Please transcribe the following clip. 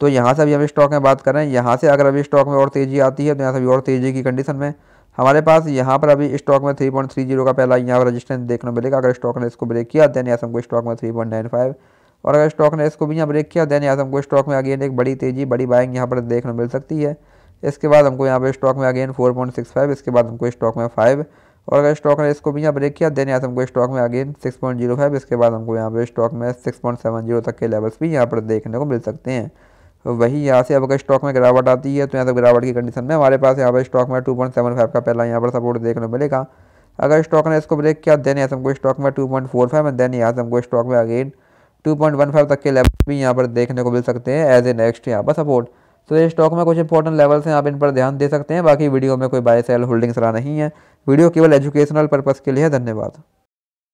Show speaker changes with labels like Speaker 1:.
Speaker 1: तो यहाँ से अभी हम स्टॉक में बात कर रहे हैं यहाँ से अगर अभी स्टॉक में और तेज़ी आती है तो यहाँ से अभी और तेज़ी की कंडीशन में हमारे पास यहाँ पर अभी स्टॉक में थ्री थ्री पॉइंट जीरो का पहला यहाँ पर रजिस्टेंस देखने को मिलेगा अगर स्टॉक ने इसको ब्रेक किया देन यासम को स्टॉक में थ्री पॉइंट नाइन फाइव और अगर स्टॉक ने इसको भी यहाँ ब्रेक किया देन यासम को हमको स्टॉक में अगेन एक बड़ी तेज़ी बड़ी बाइंग यहाँ पर देखने मिल सकती है इसके बाद हमको यहाँ पर स्टॉक में अगेन फाइव इसके बाद हमको स्टॉक में फाइव और अगर स्टॉक ने इसको भी यहाँ ब्रेक किया देन यासम को स्टॉक में अगेन फाइव इसके बाद हमको यहाँ पर स्टॉक में जीरो तक के लेवल्स भी यहाँ पर देखने को मिल सकते हैं वही यहाँ से अब अगर स्टॉक में गिरावट आती है तो यहाँ से गिरावट की कंडीशन में हमारे पास यहाँ पर स्टॉक में टू पॉइंट सेवन फाइव का पहला यहाँ पर सपोर्ट देखने मिलेगा अगर स्टॉक ने इसको ब्रेक किया देन यहाँ से हमको स्टॉक में two point four five then यहाँ से हमको स्टॉक में again two point one five तक के लेवल भी यहाँ पर देखने को मिल सकते हैं एज ए नेक्स्ट यहाँ पर सपोर्ट तो ये स्टॉक में कुछ इंपॉर्टेंट लेवल्स हैं आप इन पर ध्यान दे सकते हैं बाकी वीडियो में कोई बाय सेल होल्डिंग्स रहा नहीं है वीडियो केवल एजुकेशनल पर्पज़ के लिए धन्यवाद